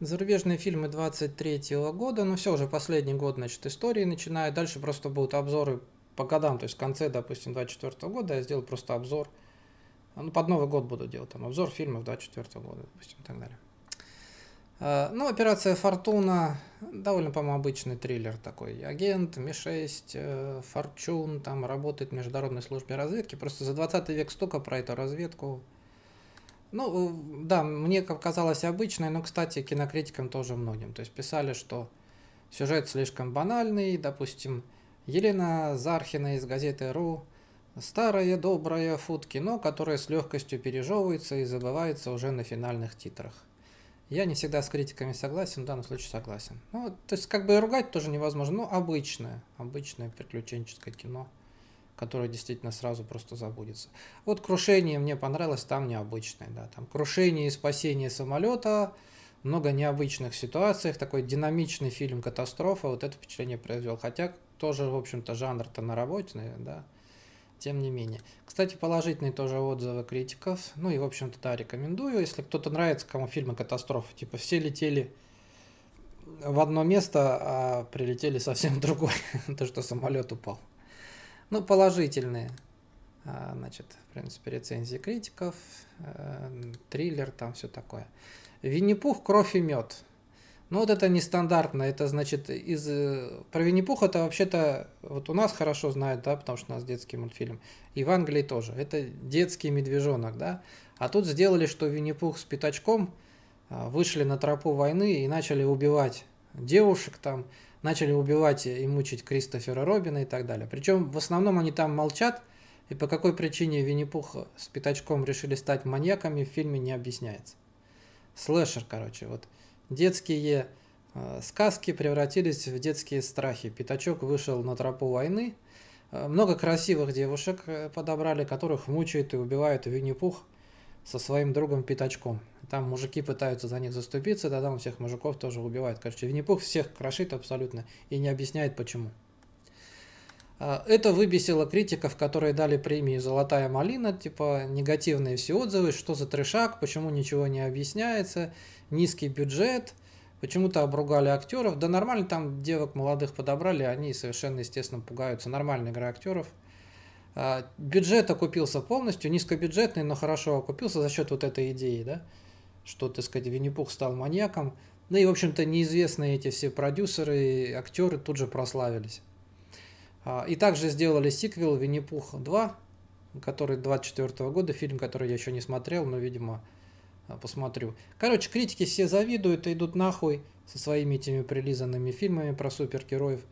Зарубежные фильмы 23 года, ну все уже последний год, значит, истории начинаю. Дальше просто будут обзоры по годам, то есть в конце, допустим, 24 -го года я сделал просто обзор. А, ну, под Новый год буду делать, там, обзор фильмов 24 -го года, допустим, и так далее. А, ну, операция Фортуна, довольно, по-моему, обычный триллер такой. Агент, Ми-6, э, Форчун, там работает в международной службе разведки. Просто за 20 век столько про эту разведку. Ну, э, да, мне казалось обычной, но, кстати, кинокритикам тоже многим. То есть писали, что сюжет слишком банальный, допустим, Елена Зархина из газеты «РУ» Старое доброе фуд-кино, которое с легкостью пережевывается и забывается уже на финальных титрах. Я не всегда с критиками согласен, в данном случае согласен. Ну, то есть как бы и ругать тоже невозможно, но ну, обычное, обычное приключенческое кино – которая действительно сразу просто забудется. Вот крушение мне понравилось, там необычное, да, там крушение и спасение самолета, много необычных ситуаций, такой динамичный фильм «Катастрофа», вот это впечатление произвел, хотя тоже, в общем-то, жанр-то наработанный, да, тем не менее. Кстати, положительные тоже отзывы критиков, ну и, в общем-то, да, рекомендую, если кто-то нравится, кому фильмы «Катастрофа», типа все летели в одно место, а прилетели совсем в другое, то, что самолет упал. Ну, положительные. А, значит, в принципе, рецензии критиков, э, триллер, там все такое. Винни-Пух, кровь и мед. Ну вот это нестандартно, это значит из... Э, про Винни-Пух это вообще-то, вот у нас хорошо знают, да, потому что у нас детский мультфильм, и в Англии тоже, это детский медвежонок, да, а тут сделали, что Винни-Пух с пятачком а, вышли на тропу войны и начали убивать девушек там, начали убивать и мучить Кристофера Робина и так далее. Причем в основном они там молчат, и по какой причине Винни-Пух с Пятачком решили стать маньяками в фильме не объясняется. Слэшер, короче, вот детские э, сказки превратились в детские страхи. Пятачок вышел на тропу войны, э, много красивых девушек э, подобрали, которых мучают и убивают Винни-Пух – со своим другом Пятачком. Там мужики пытаются за них заступиться, тогда он всех мужиков тоже убивает. Короче, Винни-Пух всех крошит абсолютно и не объясняет почему. А, это выбесило критиков, которые дали премии «Золотая малина», типа негативные все отзывы, что за трешак, почему ничего не объясняется, низкий бюджет, почему-то обругали актеров. Да нормально там девок молодых подобрали, они совершенно, естественно, пугаются. Нормальная игра актеров – а, бюджет окупился полностью, низкобюджетный, но хорошо окупился за счет вот этой идеи, да, что, так сказать, Винни-Пух стал маньяком. Ну и, в общем-то, неизвестные эти все продюсеры и актеры тут же прославились. А, и также сделали сиквел «Винни-Пух 2», который 24 -го года, фильм, который я еще не смотрел, но, видимо, а, посмотрю. Короче, критики все завидуют и идут нахуй со своими этими прилизанными фильмами про супергероев.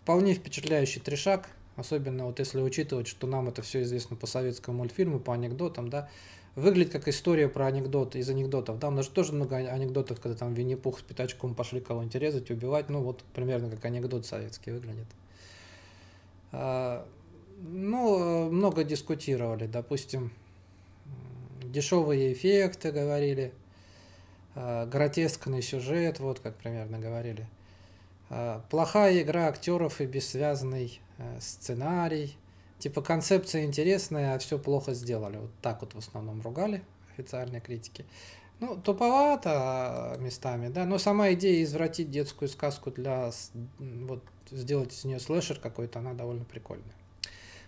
Вполне впечатляющий трешак – особенно вот если учитывать, что нам это все известно по советскому мультфильму, по анекдотам, да, выглядит как история про анекдот из анекдотов. Да, у нас же тоже много а, анекдотов, когда там Винни-Пух с пятачком пошли кого-нибудь резать, убивать. Ну, вот примерно как анекдот советский выглядит. А, ну, э, много дискутировали, допустим, дешевые эффекты говорили, а, гротескный сюжет, вот как примерно говорили. Плохая игра актеров и бессвязный Э, сценарий. Типа концепция интересная, а все плохо сделали. Вот так вот в основном ругали официальные критики. Ну, туповато местами, да, но сама идея извратить детскую сказку для, вот, сделать из нее слэшер какой-то, она довольно прикольная.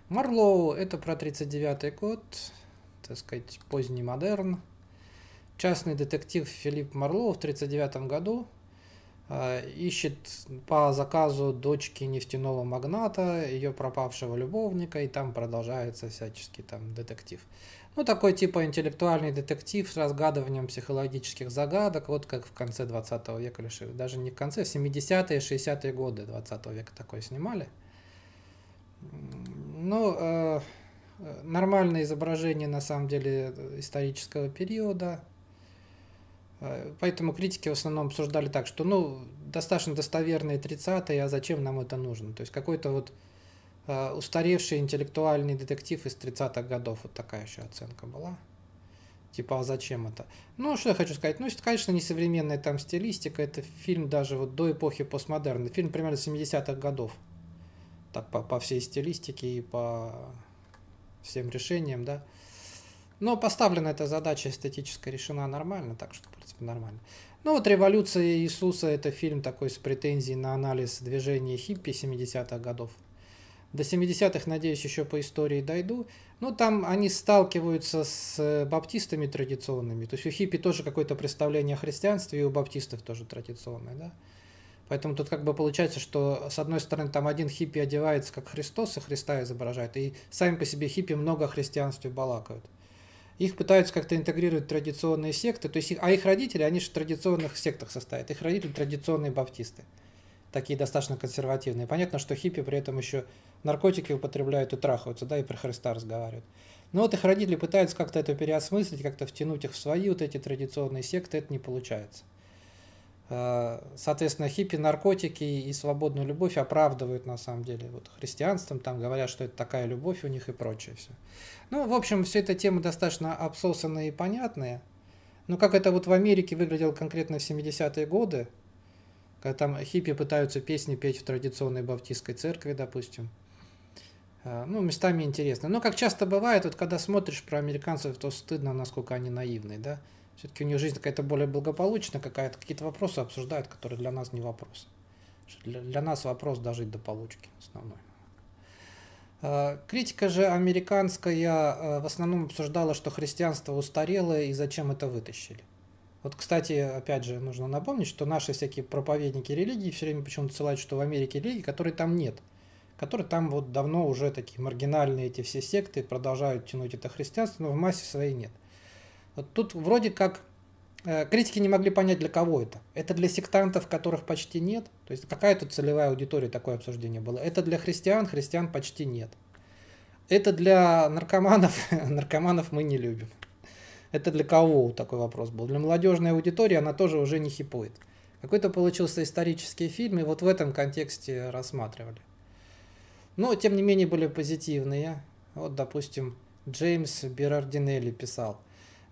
Марлоу — это про 39-й год, так сказать, поздний модерн. Частный детектив Филипп Марлоу в 39 году Э, ищет по заказу дочки нефтяного магната, ее пропавшего любовника, и там продолжается всяческий там детектив. Ну, такой типа интеллектуальный детектив с разгадыванием психологических загадок, вот как в конце 20 века, или даже не в конце, в 70-е, 60-е годы 20 века такое снимали. Ну, э, э, нормальное изображение, на самом деле, э, исторического периода – Э, поэтому критики в основном обсуждали так, что ну, достаточно достоверные 30-е, а зачем нам это нужно? То есть какой-то вот э, устаревший интеллектуальный детектив из 30-х годов, вот такая еще оценка была. Типа, а зачем это? Ну, что я хочу сказать? Ну, это, конечно, не современная там стилистика, это фильм даже вот до эпохи постмодерна. Фильм примерно 70-х годов. Так, по, по всей стилистике и по всем решениям, да. Э, но поставлена эта задача эстетическая решена нормально, так что, в принципе, нормально. Ну вот «Революция Иисуса» — это фильм такой с претензией на анализ движения хиппи 70-х годов. До 70-х, надеюсь, еще по истории дойду. Но ну, там они сталкиваются с э, баптистами традиционными. То есть у хиппи тоже какое-то представление о христианстве, и у баптистов тоже традиционное, да? Поэтому тут как бы получается, что с одной стороны там один хиппи одевается как Христос, и Христа изображает, и сами по себе хиппи много о христианстве балакают их пытаются как-то интегрировать в традиционные секты, то есть их, а их родители, они же в традиционных сектах состоят, их родители традиционные баптисты, такие достаточно консервативные. Понятно, что хиппи при этом еще наркотики употребляют и трахаются, да, и про Христа разговаривают. Но вот их родители пытаются как-то это переосмыслить, как-то втянуть их в свои вот эти традиционные секты, это не получается. Э, соответственно, хиппи, наркотики и свободную любовь оправдывают на самом деле вот христианством, там говорят, что это такая любовь у них и прочее все. Ну, в общем, все эта тема достаточно обсосанная и понятная. Но как это вот в Америке выглядело конкретно в 70-е годы, когда там хиппи пытаются песни петь в традиционной баптистской церкви, допустим. Э, ну, местами интересно. Но как часто бывает, вот когда смотришь про американцев, то стыдно, насколько они наивные, да. Все-таки у них жизнь какая-то более благополучная, какая-то какие-то вопросы обсуждают, которые для нас не вопрос. Для, для нас вопрос дожить до получки основной. А, критика же американская а, в основном обсуждала, что христианство устарело и зачем это вытащили. Вот, кстати, опять же, нужно напомнить, что наши всякие проповедники религии все время почему-то ссылают, что в Америке религии, которой там нет. Которые там вот давно уже такие маргинальные эти все секты продолжают тянуть это христианство, но в массе своей нет. Вот тут вроде как э, критики не могли понять, для кого это. Это для сектантов, которых почти нет. То есть какая тут целевая аудитория такое обсуждение было? Это для христиан, христиан почти нет. Это для наркоманов, наркоманов мы не любим. Это для кого такой вопрос был? Для молодежной аудитории она тоже уже не хипует. Какой-то получился исторический фильм, и вот в этом контексте рассматривали. Но, тем не менее, были позитивные. Вот, допустим, Джеймс Берардинелли писал –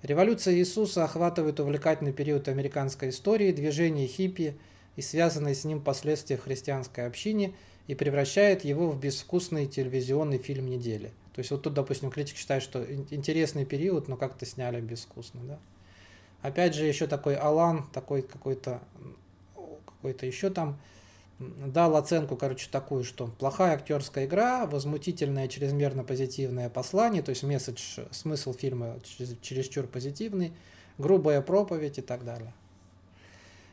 Революция Иисуса охватывает увлекательный период американской истории, движение хиппи и связанные с ним последствия в христианской общине и превращает его в безвкусный телевизионный фильм недели. То есть вот тут, допустим, критик считает, что интересный период, но как-то сняли безвкусно, да. Опять же, еще такой Алан, такой какой-то какой-то еще там дал оценку, короче, такую, что плохая актерская игра, возмутительное, чрезмерно позитивное послание, то есть месседж, смысл фильма через чересчур позитивный, грубая проповедь и так далее.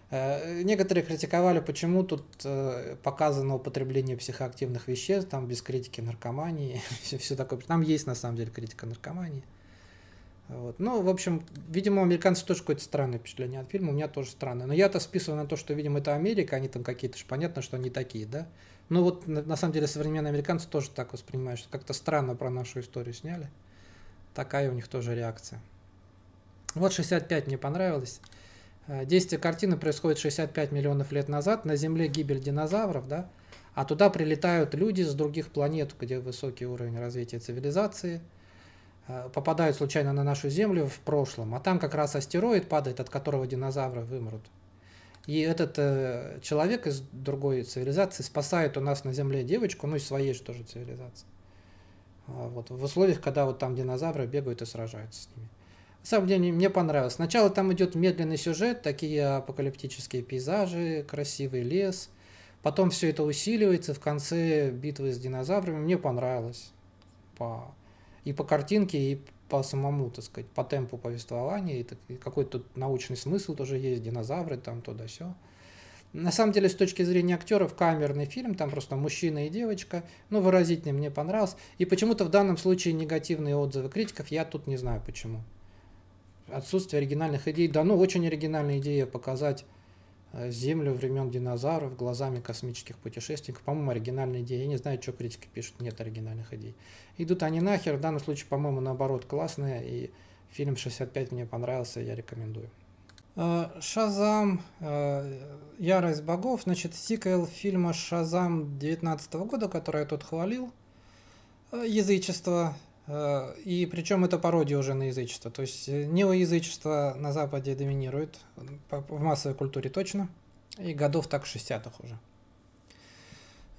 Э, некоторые критиковали, почему тут э, показано употребление психоактивных веществ, там без критики наркомании, все, все такое. Там есть на самом деле критика наркомании. Вот. Ну, в общем, видимо, американцы тоже какое-то странное впечатление от фильма, у меня тоже странное. Но я-то списываю на то, что, видимо, это Америка, они там какие-то же, понятно, что они такие, да? Ну вот, на, на самом деле, современные американцы тоже так воспринимают, что как-то странно про нашу историю сняли. Такая у них тоже реакция. Вот 65 мне понравилось. Э, действие картины происходит 65 миллионов лет назад, на Земле гибель динозавров, да? А туда прилетают люди с других планет, где высокий уровень развития цивилизации – Э, попадают случайно на нашу Землю в прошлом, а там как раз астероид падает, от которого динозавры вымрут. И этот э, человек из другой цивилизации спасает у нас на Земле девочку, ну и своей же тоже цивилизации. А, вот, в условиях, когда вот там динозавры бегают и сражаются с ними. На самом деле мне понравилось. Сначала там идет медленный сюжет, такие апокалиптические пейзажи, красивый лес. Потом все это усиливается в конце битвы с динозаврами. Мне понравилось. По и по картинке, и по самому, так сказать, по темпу повествования, и какой-то научный смысл тоже есть, динозавры там, то да все. На самом деле, с точки зрения актеров, камерный фильм, там просто мужчина и девочка, ну, выразительный, мне понравился. И почему-то в данном случае негативные отзывы критиков, я тут не знаю почему. Отсутствие оригинальных идей, да ну, очень оригинальная идея показать Э, землю времен динозавров глазами космических путешественников. По-моему, оригинальная идея. Я не знаю, что критики пишут, нет оригинальных идей. Идут они нахер, в данном случае, по-моему, наоборот, классные и фильм 65 мне понравился, я рекомендую. Э, Шазам, э, Ярость богов, значит, сиквел фильма Шазам 19 года, который я тут хвалил, язычество, Э, и причем это пародия уже на язычество. То есть э, неоязычество на Западе доминирует, в массовой культуре точно, и годов так 60-х уже.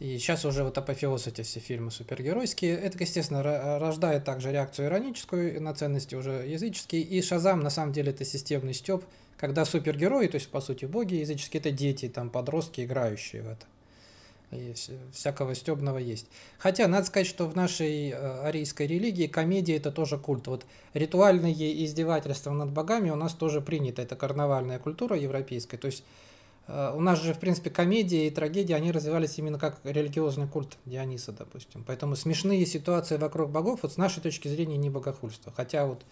И сейчас уже вот апофеоз эти все фильмы супергеройские. Это, естественно, э, рождает также реакцию ироническую на ценности уже языческие. И Шазам, на самом деле, это системный степ, когда супергерои, то есть, по сути, боги языческие, это дети, там, подростки, играющие в это есть э, всякого стебного есть. Хотя, надо сказать, что в нашей э, арийской религии комедия это тоже культ. Вот ритуальные издевательства над богами у нас тоже принято. Это карнавальная культура европейская. То есть э, у нас же, в принципе, комедия и трагедия, они развивались именно как религиозный культ Диониса, допустим. Поэтому смешные ситуации вокруг богов, вот с нашей точки зрения, не богохульство. Хотя вот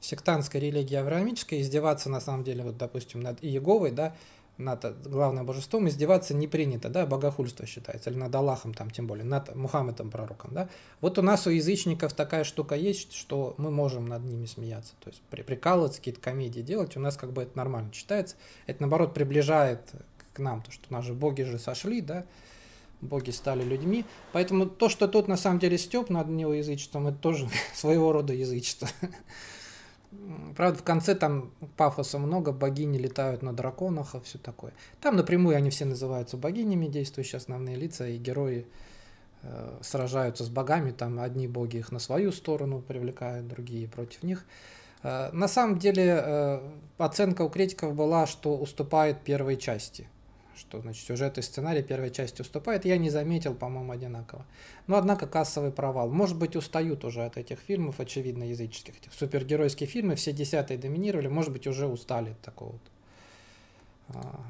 в сектантской религии авраамической издеваться, на самом деле, вот, допустим, над Иеговой, да, над главным божеством издеваться не принято, да, богохульство считается, или над Аллахом там, тем более, над Мухаммедом пророком, да. Вот у нас у язычников такая штука есть, что мы можем над ними смеяться, то есть прикалывать, какие-то комедии делать, у нас как бы это нормально считается, это наоборот приближает к нам, то, что наши боги же сошли, да, боги стали людьми. Поэтому то, что тут на самом деле степ над неоязычеством, это тоже своего рода язычество. Правда, в конце там пафоса много, богини летают на драконах и все такое. Там напрямую они все называются богинями, действующие основные лица и герои э, сражаются с богами, там одни боги их на свою сторону привлекают, другие против них. Э, на самом деле э, оценка у критиков была, что уступает первой части что значит сюжет и сценарий первой части уступает. Я не заметил, по-моему, одинаково. Но, однако, кассовый провал. Может быть, устают уже от этих фильмов, очевидно, языческих. Этих супергеройские фильмы все десятые доминировали, может быть, уже устали от такого вот, а,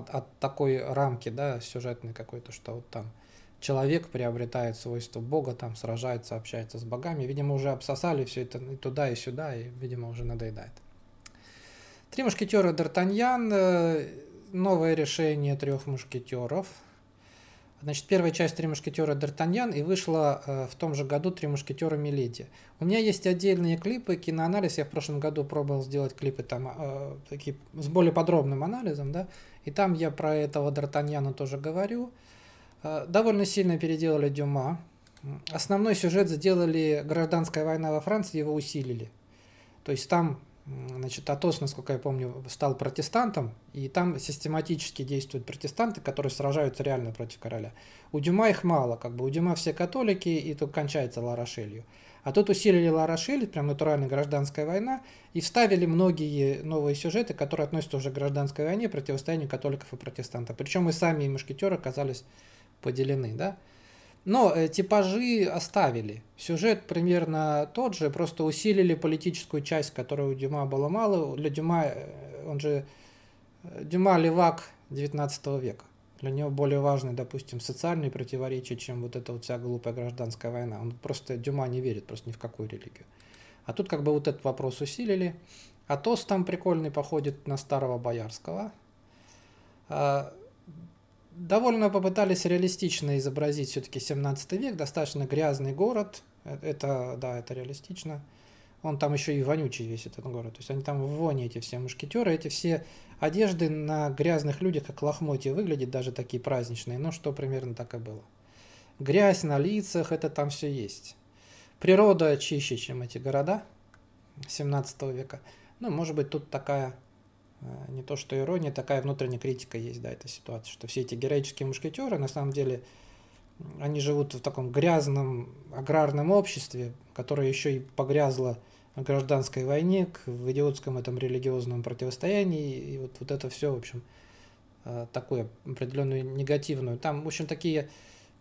от, от такой рамки, да, сюжетной какой-то, что вот там человек приобретает свойства Бога, там сражается, общается с богами. Видимо, уже обсосали все это и туда, и сюда, и, видимо, уже надоедает. Три мушкетера Д'Артаньян, э, новое решение трех мушкетеров. Значит, первая часть «Три мушкетера» Д'Артаньян и вышла э, в том же году «Три мушкетера Миледи». У меня есть отдельные клипы, киноанализ. Я в прошлом году пробовал сделать клипы там э, такие, с более подробным анализом, да, и там я про этого Д'Артаньяна тоже говорю. Э, довольно сильно переделали Дюма. Основной сюжет сделали «Гражданская война во Франции», его усилили. То есть там Значит, Атос, насколько я помню, стал протестантом, и там систематически действуют протестанты, которые сражаются реально против короля. У Дюма их мало, как бы у Дюма все католики, и тут кончается Ларошелью. А тут усилили Ларошель, прям натуральная гражданская война, и вставили многие новые сюжеты, которые относятся уже к гражданской войне, противостоянию католиков и протестантов. Причем и сами мушкетеры оказались поделены, да. Но э, типажи оставили. Сюжет примерно тот же, просто усилили политическую часть, которая у Дюма была мало. Для Дюма, э, он же э, Дюма левак 19 века. Для него более важны, допустим, социальные противоречия, чем вот эта вот вся глупая гражданская война. Он просто, Дюма не верит просто ни в какую религию. А тут как бы вот этот вопрос усилили. Атос там прикольный походит на старого боярского. А, довольно попытались реалистично изобразить все-таки 17 век, достаточно грязный город, э, это, да, это реалистично. Он там еще и вонючий весь этот город. То есть они там в вони, эти все мушкетеры, эти все одежды на грязных людях, как лохмотья, выглядят даже такие праздничные. но ну, что примерно так и было. Грязь на лицах, это там все есть. Природа чище, чем эти города 17 века. Ну, может быть, тут такая Э, не то что ирония, такая внутренняя критика есть, да, этой ситуации, что все эти героические мушкетеры, на самом деле, они живут в таком грязном аграрном обществе, которое еще и погрязло в гражданской войне, в идиотском этом религиозном противостоянии, и вот, вот это все, в общем, э, такую определенную негативную. Там, в общем, такие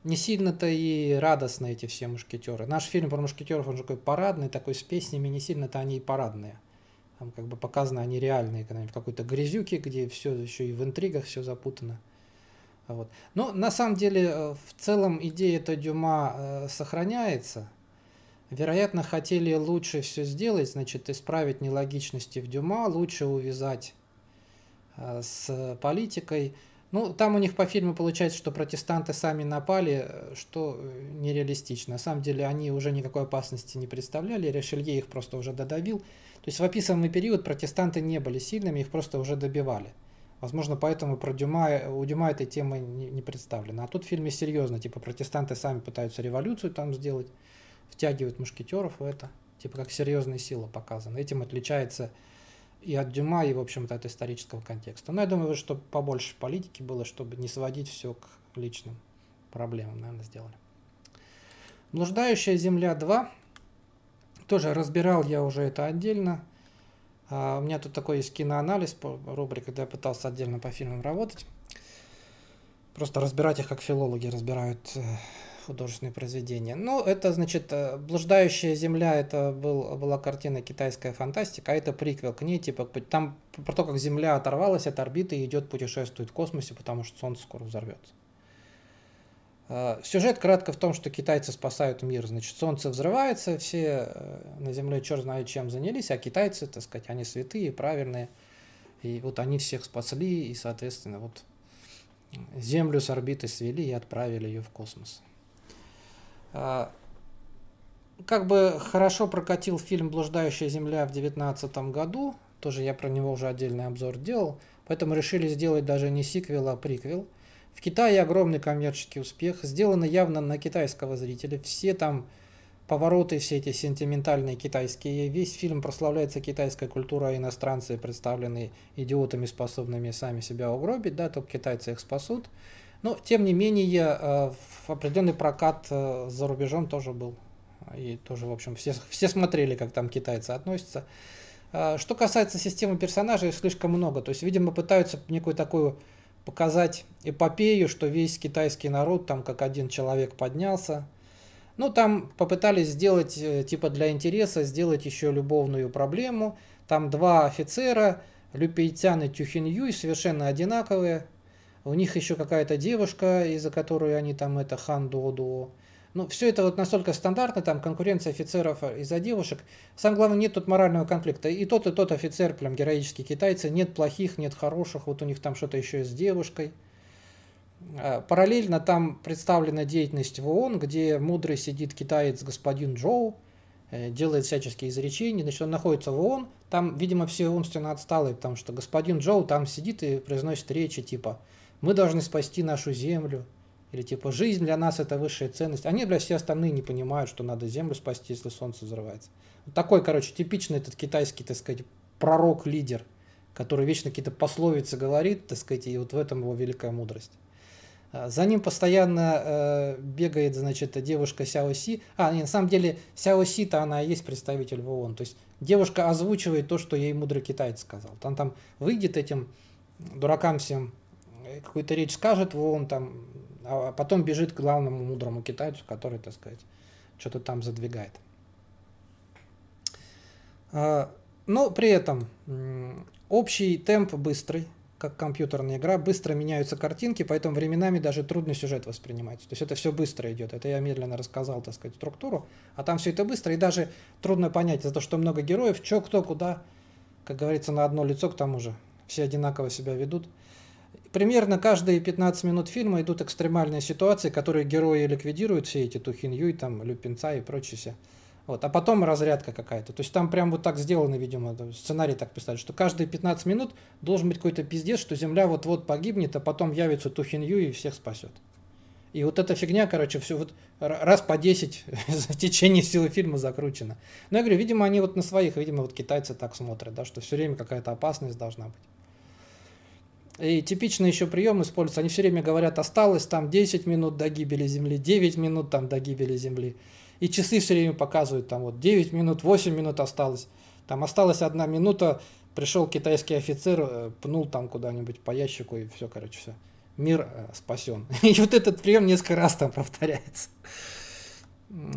не сильно-то и радостные эти все мушкетеры. Наш фильм про мушкетеров, он же такой парадный, такой с песнями, не сильно-то они и парадные. Там как бы показана они реальные, когда они в какой-то грязюке, где все еще и в интригах все запутано. Вот. Но на самом деле э, в целом идея эта Дюма э, сохраняется. Вероятно, хотели лучше все сделать, значит, исправить нелогичности в Дюма, лучше увязать э, с политикой. Ну, там у них по фильму получается, что протестанты сами напали, э, что э, нереалистично. На самом деле они уже никакой опасности не представляли, Ришелье их просто уже додавил. То есть в описанный период протестанты не были сильными, их просто уже добивали. Возможно, поэтому про Дюма, э, у Дюма этой темы не, не представлено. А тут в фильме серьезно, типа протестанты сами пытаются революцию там сделать, втягивают мушкетеров в это. Типа как серьезная сила показана. Этим отличается и от Дюма, и, в общем-то, от исторического контекста. Но я думаю, чтобы побольше политики было, чтобы не сводить все к личным проблемам, наверное, сделали. «Блуждающая земля 2». Тоже разбирал я уже это отдельно. А, у меня тут такой есть киноанализ, рубрика, когда я пытался отдельно по фильмам работать. Просто разбирать их, как филологи разбирают э, художественные произведения. Ну, это, значит, э, «Блуждающая земля» — это был, была картина «Китайская фантастика», а это приквел к ней, типа, там про то, как Земля оторвалась от орбиты и идет, путешествует в космосе, потому что Солнце скоро взорвется. Э, сюжет кратко в том, что китайцы спасают мир. Значит, солнце взрывается, все э, на земле черт знает чем занялись, а китайцы, так сказать, они святые, правильные. И вот они всех спасли, и, соответственно, вот Землю с орбиты свели и отправили ее в космос. А, как бы хорошо прокатил фильм «Блуждающая земля» в 2019 году. Тоже я про него уже отдельный обзор делал. Поэтому решили сделать даже не сиквел, а приквел. В Китае огромный коммерческий успех. Сделано явно на китайского зрителя. Все там повороты, все эти сентиментальные китайские. Весь фильм прославляется китайская культура, а иностранцы представлены идиотами, способными сами себя угробить. Да, только китайцы их спасут. Но, тем не менее, э, определенный прокат э, за рубежом тоже был. И тоже, в общем, все, все смотрели, как там китайцы относятся. Э, что касается системы персонажей, слишком много. То есть, видимо, пытаются некую такую показать эпопею, что весь китайский народ там как один человек поднялся. Ну, там попытались сделать, типа для интереса, сделать еще любовную проблему. Там два офицера, Люпейтян и Тюхин Юй совершенно одинаковые у них еще какая-то девушка, из-за которой они там это хан Додо. Ну, все это вот настолько стандартно, там конкуренция офицеров из-за девушек. Самое главное, нет тут морального конфликта. И тот, и тот офицер, прям героический китайцы, нет плохих, нет хороших, вот у них там что-то еще с девушкой. А, параллельно там представлена деятельность в ООН, где мудрый сидит китаец господин Джоу, э, делает всяческие изречения, значит, он находится в ООН, там, видимо, все умственно отсталые, потому что господин Джоу там сидит и произносит речи типа – мы должны спасти нашу землю, или типа жизнь для нас это высшая ценность. Они, бля, все остальные не понимают, что надо землю спасти, если солнце взрывается. Вот такой, короче, типичный этот китайский, так сказать, пророк-лидер, который вечно какие-то пословицы говорит, так сказать, и вот в этом его великая мудрость. А, за ним постоянно э, бегает, значит, девушка Сяо Си. А, не, на самом деле, Сяо Си-то она и есть представитель в ООН. То есть девушка озвучивает то, что ей мудрый китаец сказал. Там, там выйдет этим дуракам всем какую-то речь скажет, вон там, а потом бежит к главному мудрому китайцу, который, так сказать, что-то там задвигает. А, но при этом общий темп быстрый, как компьютерная игра, быстро меняются картинки, поэтому временами даже трудно сюжет воспринимать. То есть это все быстро идет. Это я медленно рассказал, так сказать, структуру. А там все это быстро, и даже трудно понять за то, что много героев, что, кто, куда, как говорится, на одно лицо к тому же. Все одинаково себя ведут. Примерно каждые 15 минут фильма идут экстремальные ситуации, которые герои ликвидируют, все эти Тухин Юй, там, Люпинца и прочие все. Вот. А потом разрядка какая-то. То есть там прям вот так сделано, видимо, сценарий так писали, что каждые 15 минут должен быть какой-то пиздец, что Земля вот-вот погибнет, а потом явится Тухин Юй и всех спасет. И вот эта фигня, короче, все вот раз по 10 в течение всего фильма закручена. Но я говорю, видимо, они вот на своих, видимо, вот китайцы так смотрят, да, что все время какая-то опасность должна быть. И типичный еще прием используется. Они все время говорят, осталось там 10 минут до гибели Земли, 9 минут там до гибели Земли. И часы все время показывают, там вот 9 минут, 8 минут осталось. Там осталась одна минута, пришел китайский офицер, э, пнул там куда-нибудь по ящику и все, короче, все. Мир э, спасен. И вот этот прием несколько раз там повторяется.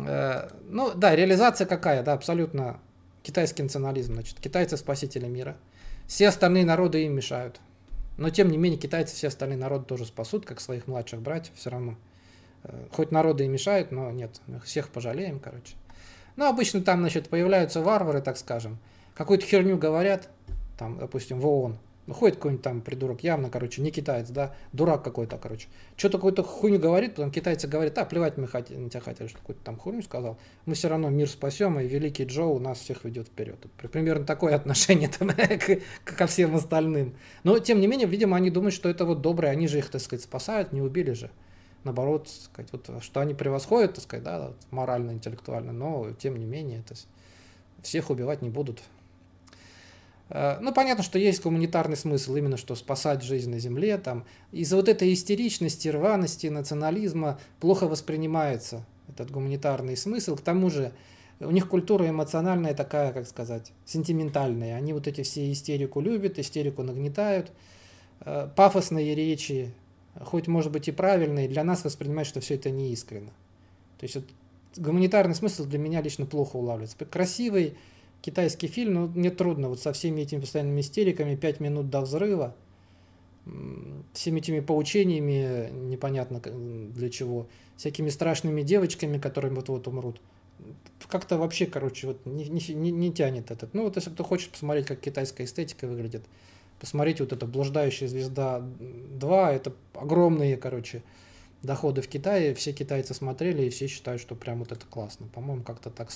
Э, ну да, реализация какая, да, абсолютно китайский национализм, значит, китайцы спасители мира. Все остальные народы им мешают. Но, тем не менее, китайцы все остальные народы тоже спасут, как своих младших братьев все равно. Э, хоть народы и мешают, но нет, всех пожалеем, короче. Но ну, обычно там, значит, появляются варвары, так скажем, какую-то херню говорят, там, допустим, в ООН, ну, ходит какой-нибудь там придурок, явно, короче, не китаец, да, дурак какой-то, короче. Что-то какую-то хуйню говорит, потом китайцы говорят, а, плевать мы хот... на тебя хотели, что какую-то там хуйню сказал. Мы все равно мир спасем, и великий Джо у нас всех ведет вперед. Примерно такое отношение там, э, к, ко всем остальным. Но, тем не менее, видимо, они думают, что это вот добрые, они же их, так сказать, спасают, не убили же. Наоборот, так сказать, вот, что они превосходят, так сказать, да, морально, интеллектуально, но, тем не менее, это всех убивать не будут. Э, ну, понятно, что есть гуманитарный смысл, именно что спасать жизнь на земле. Там. Из-за вот этой истеричности, рваности, национализма плохо воспринимается этот гуманитарный смысл. К тому же у них культура эмоциональная такая, как сказать, сентиментальная. Они вот эти все истерику любят, истерику нагнетают. Э, пафосные речи, хоть, может быть, и правильные, для нас воспринимают, что все это неискренно. То есть вот, гуманитарный смысл для меня лично плохо улавливается. Красивый, китайский фильм, ну, мне трудно вот со всеми этими постоянными истериками, пять минут до взрыва, всеми этими поучениями, непонятно для чего, всякими страшными девочками, которые вот-вот умрут. Как-то вообще, короче, вот не, не, не тянет этот. Ну, вот если кто хочет посмотреть, как китайская эстетика выглядит, посмотрите вот это «Блуждающая звезда 2», это огромные, короче, доходы в Китае, все китайцы смотрели и все считают, что прям вот это классно. По-моему, как-то так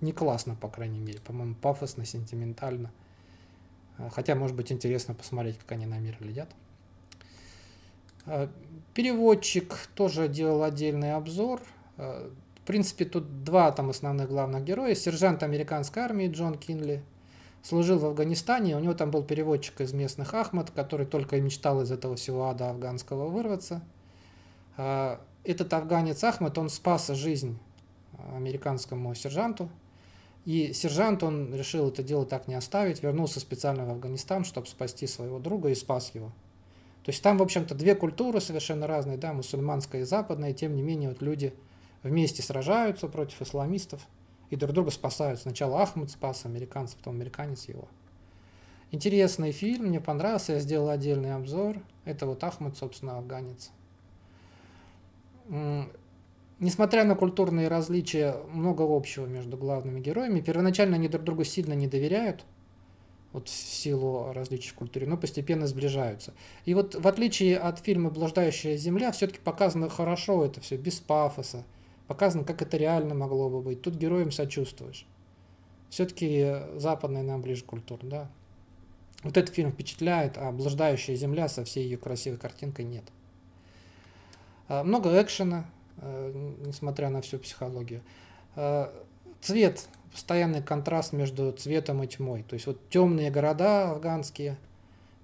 не классно, по крайней мере. По-моему, пафосно, сентиментально. А, хотя, может быть, интересно посмотреть, как они на мир глядят. А, переводчик тоже делал отдельный обзор. А, в принципе, тут два там основных главных героя. Сержант американской армии Джон Кинли служил в Афганистане. У него там был переводчик из местных Ахмад, который только и мечтал из этого всего ада афганского вырваться – а, этот афганец Ахмед, он спас жизнь а, американскому сержанту. И сержант, он решил это дело так не оставить, вернулся специально в Афганистан, чтобы спасти своего друга и спас его. То есть там, в общем-то, две культуры совершенно разные, да, мусульманская и западная, и тем не менее вот люди вместе сражаются против исламистов и друг друга спасают. Сначала Ахмад спас американцев, потом американец его. Интересный фильм, мне понравился, я сделал отдельный обзор. Это вот Ахмад, собственно, афганец несмотря на культурные различия, много общего между главными героями. Первоначально они друг другу сильно не доверяют, вот в силу различий в культуре, но постепенно сближаются. И вот в отличие от фильма «Блуждающая земля» все-таки показано хорошо это все, без пафоса. Показано, как это реально могло бы быть. Тут героям сочувствуешь. Все-таки западная нам ближе культура, да. Вот этот фильм впечатляет, а «Блуждающая земля» со всей ее красивой картинкой нет. Э, много экшена, э, несмотря на всю психологию. Э, цвет, постоянный контраст между цветом и тьмой. То есть вот темные города афганские,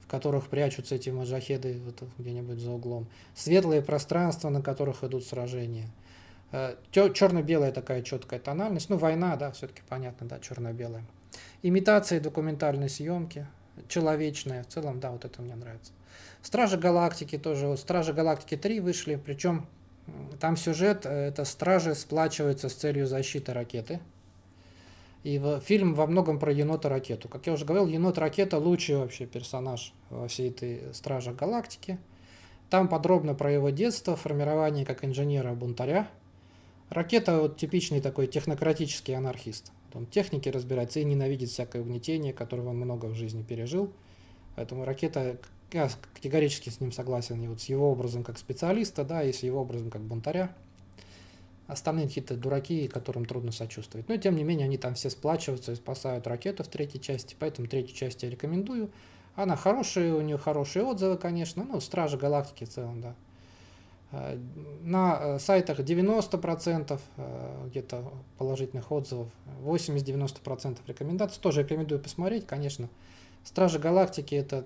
в которых прячутся эти маджахеды вот где-нибудь за углом. Светлые пространства, на которых идут сражения. Черно-белая такая четкая тональность. Ну, война, да, все-таки понятно, да, черно-белая. Имитация документальной съемки, человечная. В целом, да, вот это мне нравится. Стражи Галактики тоже, вот Стражи Галактики 3 вышли, причем там сюжет, э, это стражи сплачиваются с целью защиты ракеты. И фильм во многом про енота ракету. Как я уже говорил, енот ракета лучший вообще персонаж во всей этой Страже Галактики. Там подробно про его детство, формирование как инженера-бунтаря. Ракета вот типичный такой технократический анархист. Он техники разбирается и ненавидит всякое угнетение, которого он много в жизни пережил. Поэтому ракета я категорически с ним согласен, и вот с его образом как специалиста, да, и с его образом как бунтаря. Остальные какие-то дураки, которым трудно сочувствовать. Но тем не менее, они там все сплачиваются и спасают ракету в третьей части, поэтому третью часть я рекомендую. Она хорошая, у нее хорошие отзывы, конечно, ну, Стражи Галактики в целом, да. Э, на э, сайтах 90% э, где-то положительных отзывов, 80-90% рекомендаций. Тоже рекомендую посмотреть, конечно. Стражи Галактики это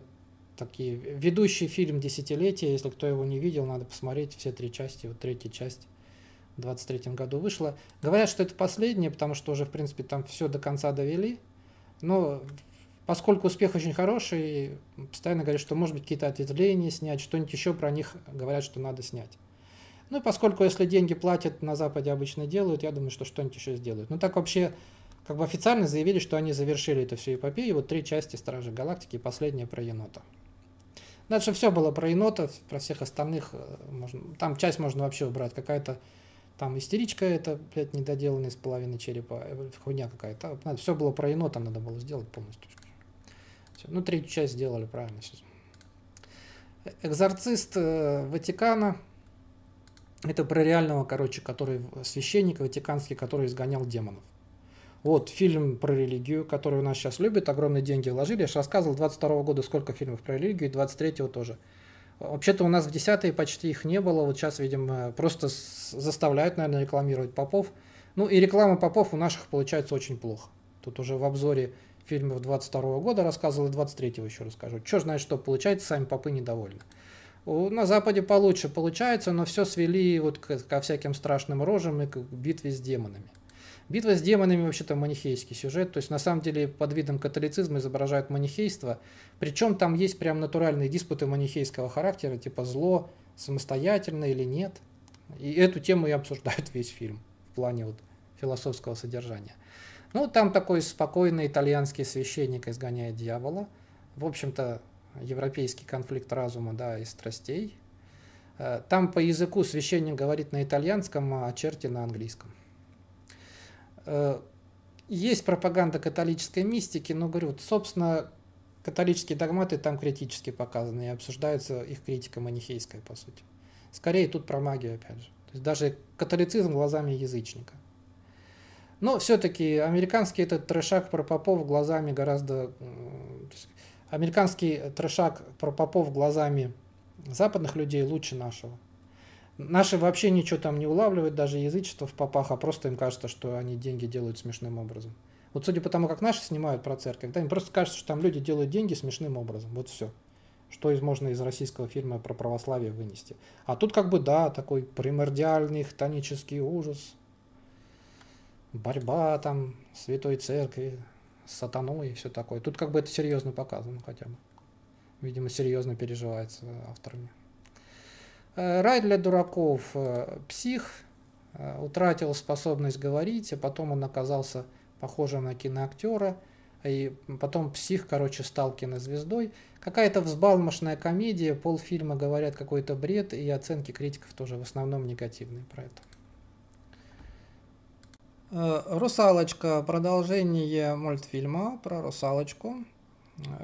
такие ведущий фильм десятилетия. Если кто его не видел, надо посмотреть все три части. Вот третья часть в 23 году вышла. Говорят, что это последняя, потому что уже, в принципе, там все до конца довели. Но поскольку успех очень хороший, постоянно говорят, что может быть какие-то ответвления снять, что-нибудь еще про них говорят, что надо снять. Ну и поскольку если деньги платят, на Западе обычно делают, я думаю, что что-нибудь еще сделают. Ну так вообще, как бы официально заявили, что они завершили эту всю эпопею. Вот три части «Стражи Галактики» и последняя про енота. Ну, это же все было про енотов, про всех остальных. Э, можно, там часть можно вообще убрать. Какая-то там истеричка, это, блядь, недоделанная с половины черепа, э, хуйня какая-то. А, надо, все было про енота, надо было сделать полностью. Все. Ну, третью часть сделали, правильно сейчас. Э, экзорцист Ватикана. Это про реального, короче, который священник ватиканский, который изгонял демонов. Вот фильм про религию, который у нас сейчас любят, огромные деньги вложили. Я же рассказывал 22 года сколько фильмов про религию, и 23-го тоже. Вообще-то у нас в десятые почти их не было, вот сейчас, видимо, просто заставляют, наверное, рекламировать попов. Ну и реклама попов у наших получается очень плохо. Тут уже в обзоре фильмов 22 года рассказывал, и 23-го еще расскажу. Че знает, что получается, сами попы недовольны. На Западе получше получается, но все свели вот ко всяким страшным рожам и к битве с демонами. Битва с демонами вообще-то манихейский сюжет, то есть на самом деле под видом католицизма изображают манихейство, причем там есть прям натуральные диспуты манихейского характера, типа зло самостоятельно или нет. И эту тему и обсуждают весь фильм в плане вот философского содержания. Ну, там такой спокойный итальянский священник изгоняет дьявола. В общем-то, европейский конфликт разума, да, и страстей. Э, там по языку священник говорит на итальянском, а черти на английском. Э, есть пропаганда католической мистики, но, говорю, собственно, католические догматы там критически показаны и обсуждаются их критика манихейская, по сути. Скорее тут про магию, опять же. То есть даже католицизм глазами язычника. Но все-таки американский этот трешак про попов глазами гораздо... Американский трешак про попов глазами западных людей лучше нашего. Наши вообще ничего там не улавливают, даже язычество в попах, а просто им кажется, что они деньги делают смешным образом. Вот судя по тому, как наши снимают про церковь, да, им просто кажется, что там люди делают деньги смешным образом. Вот все. Что из, можно из российского фильма про православие вынести. А тут как бы, да, такой примордиальный хтонический ужас. Борьба там святой церкви с сатаной и все такое. Тут как бы это серьезно показано хотя бы. Видимо, серьезно переживается авторами. Э, рай для дураков. Э, псих э, утратил способность говорить, а потом он оказался похожим на киноактера. И потом псих, короче, стал кинозвездой. Какая-то взбалмошная комедия, полфильма говорят какой-то бред, и оценки критиков тоже в основном негативные про это. «Русалочка» – продолжение мультфильма про русалочку.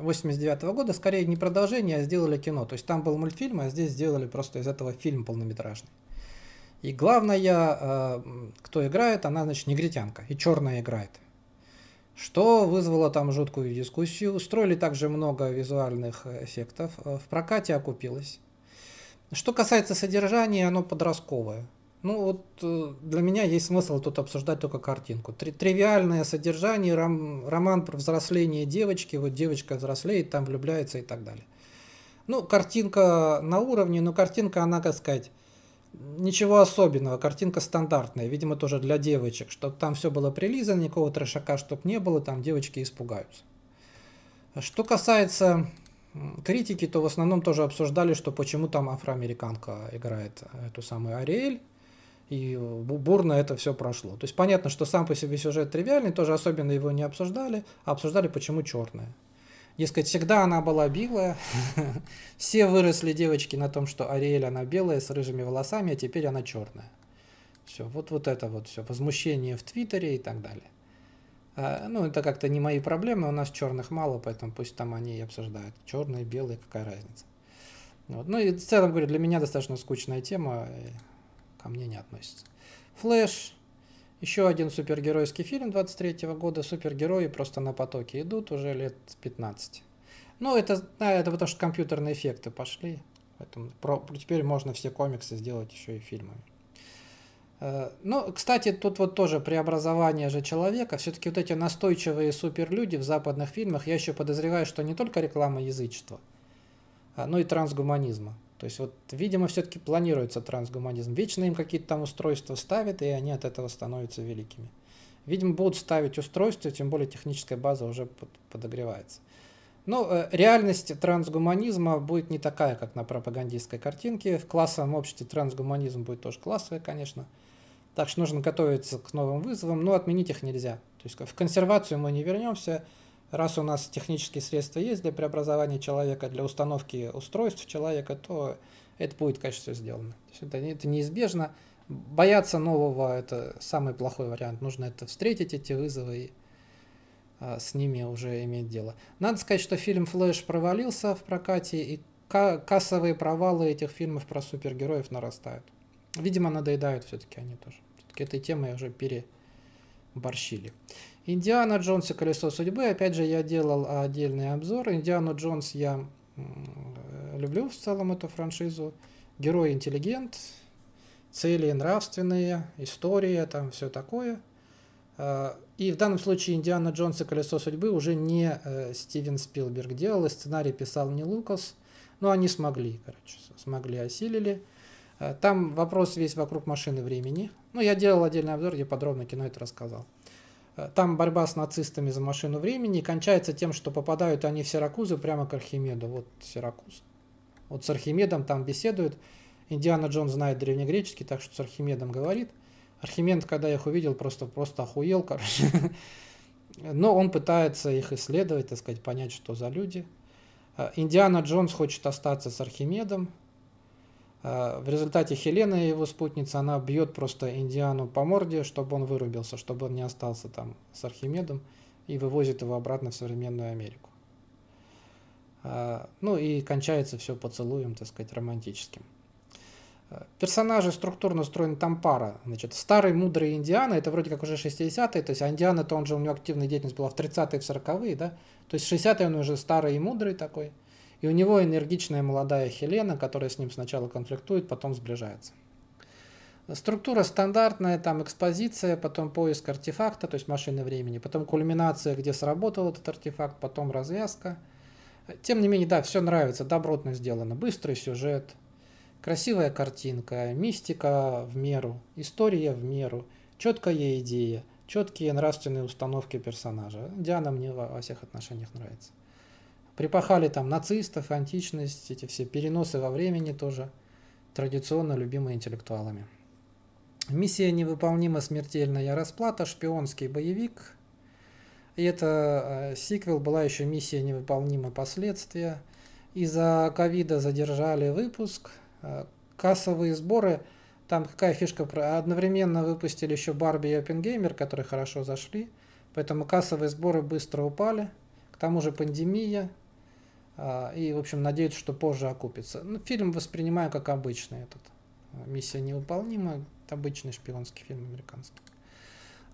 89 -го года, скорее не продолжение, а сделали кино. То есть там был мультфильм, а здесь сделали просто из этого фильм полнометражный. И главная, э, кто играет, она, значит, негритянка, и черная играет. Что вызвало там жуткую дискуссию. Устроили также много визуальных эффектов. Э, в прокате окупилось. Что касается содержания, оно подростковое. Ну вот э, для меня есть смысл тут обсуждать только картинку. Три тривиальное содержание, ром роман про взросление девочки, вот девочка взрослеет, там влюбляется и так далее. Ну, картинка на уровне, но картинка, она, как сказать, ничего особенного, картинка стандартная, видимо, тоже для девочек, чтобы там все было прилизано, никакого трешака, чтоб не было, там девочки испугаются. Что касается критики, то в основном тоже обсуждали, что почему там афроамериканка играет эту самую Ариэль, и бурно это все прошло. То есть понятно, что сам по себе сюжет тривиальный, тоже особенно его не обсуждали, а обсуждали, почему черная. Дескать, всегда она была белая. Все выросли девочки на том, что Ариэль она белая, с рыжими волосами, а теперь она черная. Все, вот, вот это вот все. Возмущение в Твиттере и так далее. А, ну, это как-то не мои проблемы, у нас черных мало, поэтому пусть там они и обсуждают. Черные, белые, какая разница. Вот. Ну и в целом, говорю, для меня достаточно скучная тема ко мне не относится. Флэш. Еще один супергеройский фильм 23 года. Супергерои просто на потоке идут уже лет 15. Ну, это, да, это потому что компьютерные эффекты пошли. Поэтому про, теперь можно все комиксы сделать еще и фильмами. Э, ну, кстати, тут вот тоже преобразование же человека. Все-таки вот эти настойчивые суперлюди в западных фильмах, я еще подозреваю, что не только реклама язычества, а, но и трансгуманизма. То есть вот, видимо, все-таки планируется трансгуманизм. Вечно им какие-то там устройства ставят, и они от этого становятся великими. Видимо, будут ставить устройства, тем более техническая база уже под, подогревается. Но ну, э, реальность трансгуманизма будет не такая, как на пропагандистской картинке. В классовом обществе трансгуманизм будет тоже классовый, конечно. Так что нужно готовиться к новым вызовам, но отменить их нельзя. То есть в консервацию мы не вернемся, раз у нас технические средства есть для преобразования человека, для установки устройств человека, то это будет, конечно, все сделано. это, это неизбежно. Бояться нового – это самый плохой вариант. Нужно это встретить, эти вызовы, и а, с ними уже иметь дело. Надо сказать, что фильм «Флэш» провалился в прокате, и кассовые провалы этих фильмов про супергероев нарастают. Видимо, надоедают все-таки они тоже. Все-таки этой темой уже переборщили. Индиана Джонс и Колесо судьбы. Опять же, я делал отдельный обзор. Индиану Джонс я э, люблю в целом эту франшизу. Герой интеллигент, цели нравственные, история, там все такое. Э, и в данном случае Индиана Джонс и Колесо судьбы уже не э, Стивен Спилберг делал, и сценарий писал не Лукас, но они смогли, короче, смогли, осилили. Там вопрос весь вокруг машины времени. Ну, я делал отдельный обзор, где подробно кино это рассказал. Э, там борьба с нацистами за машину времени. кончается тем, что попадают они в Сиракузы прямо к Архимеду. Вот Сиракуз. Вот с Архимедом там беседуют. Индиана Джон знает древнегреческий, так что с Архимедом говорит. Архимед, когда я их увидел, просто, просто охуел, короче. Но он пытается их исследовать, так сказать, понять, что за люди. Э, Индиана Джонс хочет остаться с Архимедом. Э, в результате Хелена, его спутница, она бьет просто Индиану по морде, чтобы он вырубился, чтобы он не остался там с Архимедом, и вывозит его обратно в современную Америку. Э, ну и кончается все поцелуем, так сказать, романтическим. Э, персонажи структурно устроены там пара. Значит, старый мудрый Индиана, это вроде как уже 60-е, то есть Индиана, то он же, у него активная деятельность была в 30-е, в 40-е, да? То есть 60-е он уже старый и мудрый такой – и у него энергичная молодая Хелена, которая с ним сначала конфликтует, потом сближается. Структура стандартная, там экспозиция, потом поиск артефакта, то есть машины времени, потом кульминация, где сработал этот артефакт, потом развязка. Тем не менее, да, все нравится, добротно сделано, быстрый сюжет, красивая картинка, мистика в меру, история в меру, четкая идея, четкие нравственные установки персонажа. Диана мне во всех отношениях нравится. Припахали там нацистов, античность, эти все переносы во времени тоже, традиционно любимые интеллектуалами. Миссия невыполнима смертельная расплата, шпионский боевик. И это э, сиквел, была еще миссия невыполнима последствия. Из-за ковида задержали выпуск, э, кассовые сборы. Там какая фишка, про одновременно выпустили еще Барби и Оппенгеймер, которые хорошо зашли. Поэтому кассовые сборы быстро упали. К тому же пандемия, а, и, в общем, надеюсь, что позже окупится. Ну, фильм воспринимаю как обычный этот. Миссия невыполнима. Обычный шпионский фильм американский.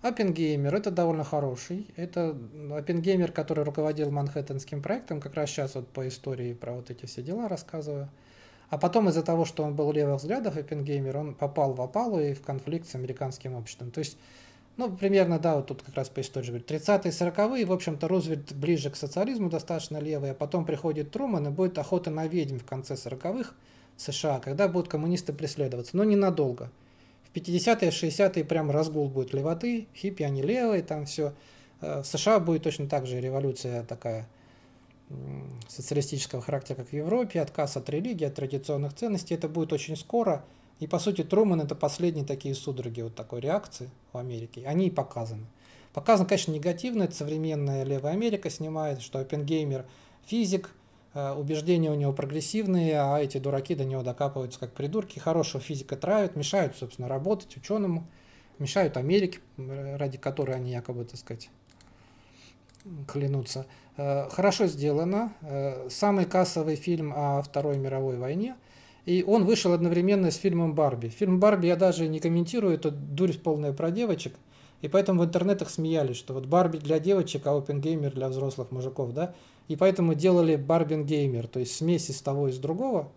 Оппенгеймер, это довольно хороший. Это Оппенгеймер, который руководил Манхэттенским проектом, как раз сейчас вот по истории про вот эти все дела рассказываю. А потом из-за того, что он был левых взглядов, Оппенгеймер, он попал в опалу и в конфликт с американским обществом. То есть ну, примерно, да, вот тут как раз Пейс тоже говорит. 30-е, 40-е, в общем-то, Рузвельт ближе к социализму, достаточно левый, а потом приходит Труман, и будет охота на ведьм в конце 40-х в США, когда будут коммунисты преследоваться, но ненадолго. В 50-е, 60-е прям разгул будет левоты, хиппи, они левые, там все. Э, в США будет точно так же революция такая социалистического характера, как в Европе, отказ от религии, от традиционных ценностей. Это будет очень скоро, и, по сути, Труман – это последние такие судороги вот такой реакции в Америке. Они и показаны. Показано, конечно, негативно. Это современная левая Америка снимает, что Оппенгеймер – физик, э, убеждения у него прогрессивные, а эти дураки до него докапываются как придурки. Хорошего физика травят, мешают, собственно, работать ученому, мешают Америке, ради которой они якобы, так сказать, клянутся. Э, хорошо сделано. Э, самый кассовый фильм о Второй мировой войне – и он вышел одновременно с фильмом «Барби». Фильм «Барби» я даже не комментирую, это дурь полная про девочек. И поэтому в интернетах смеялись, что вот Барби для девочек, а Опенгеймер для взрослых мужиков, да? И поэтому делали Барбингеймер, то есть смесь из того и из другого.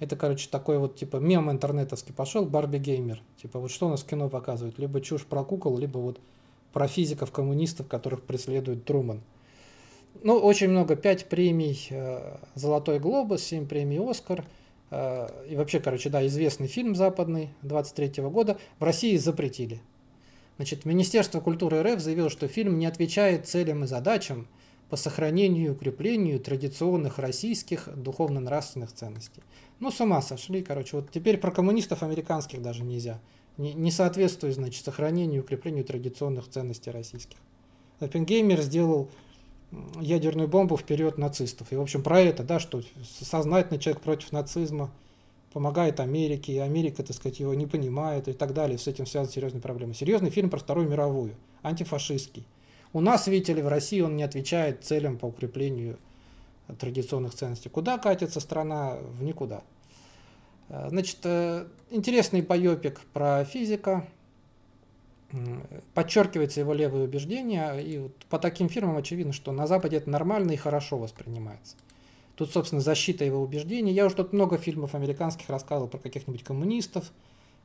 Это, короче, такой вот типа мем интернетовский пошел, Барби Геймер. Типа вот что у нас кино показывает, либо чушь про кукол, либо вот про физиков-коммунистов, которых преследует Труман. Ну, очень много, пять премий э, «Золотой глобус», семь премий «Оскар», Э, и вообще, короче, да, известный фильм западный 23 -го года, в России запретили. Значит, Министерство культуры РФ заявило, что фильм не отвечает целям и задачам по сохранению и укреплению традиционных российских духовно-нравственных ценностей. Ну, с ума сошли, короче, вот теперь про коммунистов американских даже нельзя. Не, не соответствует, значит, сохранению и укреплению традиционных ценностей российских. Оппенгеймер сделал ядерную бомбу в период нацистов. И, в общем, про это, да, что сознательный человек против нацизма помогает Америке, и Америка, так сказать, его не понимает и так далее. С этим связаны серьезные проблемы. Серьезный фильм про Вторую мировую, антифашистский. У нас, видите ли, в России он не отвечает целям по укреплению традиционных ценностей. Куда катится страна? В никуда. Э, значит, э, интересный поепик про физика, подчеркивается его левое убеждение и вот по таким фирмам очевидно, что на Западе это нормально и хорошо воспринимается. Тут, собственно, защита его убеждений. Я уже тут много фильмов американских рассказывал про каких-нибудь коммунистов,